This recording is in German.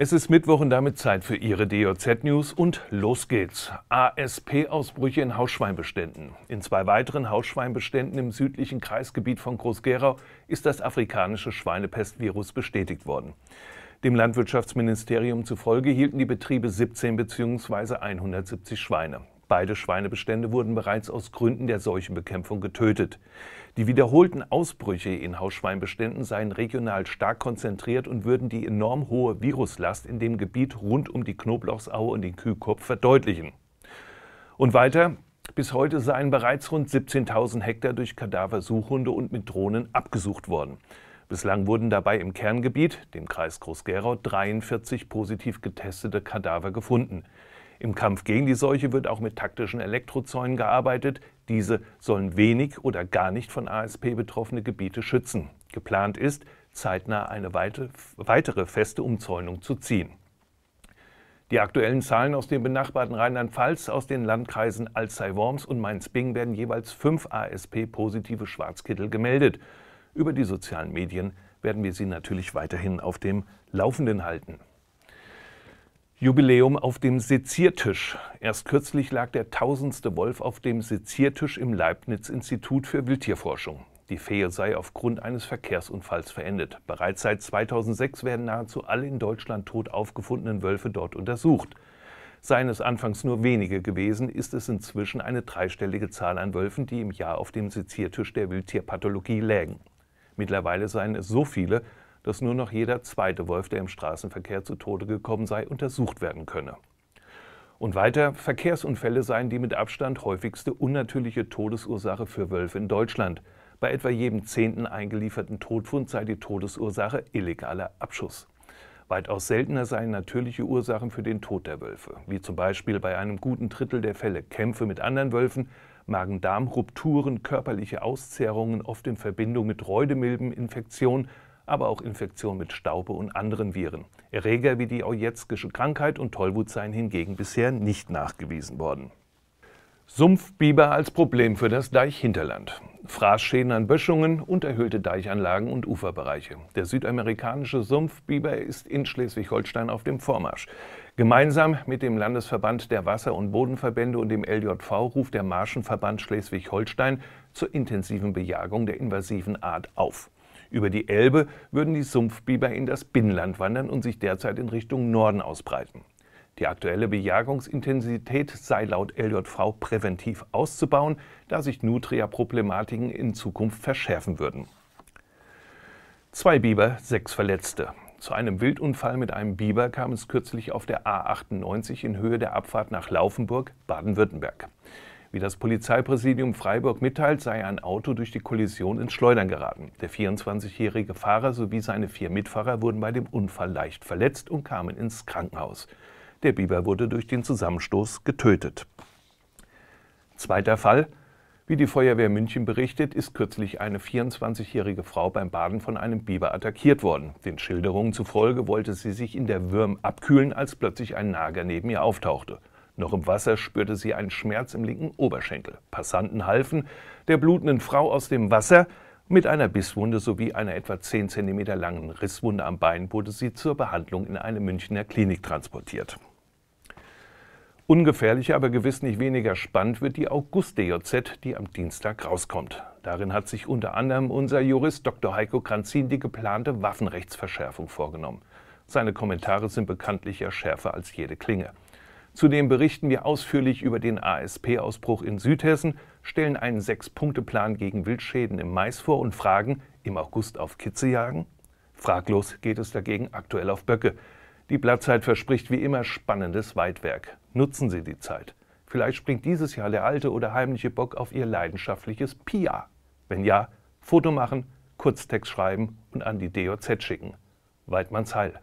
Es ist Mittwoch und damit Zeit für Ihre DOZ-News und los geht's. ASP-Ausbrüche in Hausschweinbeständen. In zwei weiteren Hausschweinbeständen im südlichen Kreisgebiet von Groß-Gerau ist das afrikanische Schweinepestvirus bestätigt worden. Dem Landwirtschaftsministerium zufolge hielten die Betriebe 17 bzw. 170 Schweine. Beide Schweinebestände wurden bereits aus Gründen der Seuchenbekämpfung getötet. Die wiederholten Ausbrüche in Hausschweinbeständen seien regional stark konzentriert und würden die enorm hohe Viruslast in dem Gebiet rund um die Knoblauchsau und den Kühlkopf verdeutlichen. Und weiter, bis heute seien bereits rund 17.000 Hektar durch Kadaversuchhunde und mit Drohnen abgesucht worden. Bislang wurden dabei im Kerngebiet, dem Kreis Groß-Gerau, 43 positiv getestete Kadaver gefunden. Im Kampf gegen die Seuche wird auch mit taktischen Elektrozäunen gearbeitet. Diese sollen wenig oder gar nicht von ASP betroffene Gebiete schützen. Geplant ist, zeitnah eine weitere feste Umzäunung zu ziehen. Die aktuellen Zahlen aus dem benachbarten Rheinland-Pfalz aus den Landkreisen Alzey-Worms und mainz bing werden jeweils fünf ASP-positive Schwarzkittel gemeldet. Über die sozialen Medien werden wir Sie natürlich weiterhin auf dem Laufenden halten. Jubiläum auf dem Seziertisch. Erst kürzlich lag der tausendste Wolf auf dem Seziertisch im Leibniz-Institut für Wildtierforschung. Die Fähe sei aufgrund eines Verkehrsunfalls verendet. Bereits seit 2006 werden nahezu alle in Deutschland tot aufgefundenen Wölfe dort untersucht. Seien es anfangs nur wenige gewesen, ist es inzwischen eine dreistellige Zahl an Wölfen, die im Jahr auf dem Seziertisch der Wildtierpathologie lägen. Mittlerweile seien es so viele, dass nur noch jeder zweite Wolf, der im Straßenverkehr zu Tode gekommen sei, untersucht werden könne. Und weiter, Verkehrsunfälle seien die mit Abstand häufigste unnatürliche Todesursache für Wölfe in Deutschland. Bei etwa jedem zehnten eingelieferten Todfund sei die Todesursache illegaler Abschuss. Weitaus seltener seien natürliche Ursachen für den Tod der Wölfe, wie zum Beispiel bei einem guten Drittel der Fälle Kämpfe mit anderen Wölfen, Magen-Darm-Rupturen, körperliche Auszehrungen, oft in Verbindung mit Reudemilbeninfektion, aber auch Infektionen mit Staube und anderen Viren. Erreger wie die Ojetzkische Krankheit und Tollwut seien hingegen bisher nicht nachgewiesen worden. Sumpfbiber als Problem für das Deichhinterland. Fraßschäden an Böschungen und erhöhte Deichanlagen und Uferbereiche. Der südamerikanische Sumpfbiber ist in Schleswig-Holstein auf dem Vormarsch. Gemeinsam mit dem Landesverband der Wasser- und Bodenverbände und dem LJV ruft der Marschenverband Schleswig-Holstein zur intensiven Bejagung der invasiven Art auf. Über die Elbe würden die Sumpfbiber in das Binnenland wandern und sich derzeit in Richtung Norden ausbreiten. Die aktuelle Bejagungsintensität sei laut LJV präventiv auszubauen, da sich Nutria-Problematiken in Zukunft verschärfen würden. Zwei Biber, sechs Verletzte. Zu einem Wildunfall mit einem Biber kam es kürzlich auf der A98 in Höhe der Abfahrt nach Laufenburg, Baden-Württemberg. Wie das Polizeipräsidium Freiburg mitteilt, sei ein Auto durch die Kollision ins Schleudern geraten. Der 24-jährige Fahrer sowie seine vier Mitfahrer wurden bei dem Unfall leicht verletzt und kamen ins Krankenhaus. Der Biber wurde durch den Zusammenstoß getötet. Zweiter Fall. Wie die Feuerwehr München berichtet, ist kürzlich eine 24-jährige Frau beim Baden von einem Biber attackiert worden. Den Schilderungen zufolge wollte sie sich in der Würm abkühlen, als plötzlich ein Nager neben ihr auftauchte. Noch im Wasser spürte sie einen Schmerz im linken Oberschenkel. Passanten halfen der blutenden Frau aus dem Wasser. Mit einer Bisswunde sowie einer etwa 10 cm langen Risswunde am Bein wurde sie zur Behandlung in eine Münchner Klinik transportiert. Ungefährlicher, aber gewiss nicht weniger spannend wird die August-DJZ, die am Dienstag rauskommt. Darin hat sich unter anderem unser Jurist Dr. Heiko Kranzin die geplante Waffenrechtsverschärfung vorgenommen. Seine Kommentare sind bekanntlich ja schärfer als jede Klinge. Zudem berichten wir ausführlich über den ASP-Ausbruch in Südhessen, stellen einen Sechs-Punkte-Plan gegen Wildschäden im Mais vor und fragen, im August auf Kitze jagen? Fraglos geht es dagegen aktuell auf Böcke. Die Blattzeit verspricht wie immer spannendes Weitwerk. Nutzen Sie die Zeit. Vielleicht springt dieses Jahr der alte oder heimliche Bock auf Ihr leidenschaftliches Pia. Wenn ja, Foto machen, Kurztext schreiben und an die DOZ schicken. Weidmanns Heil.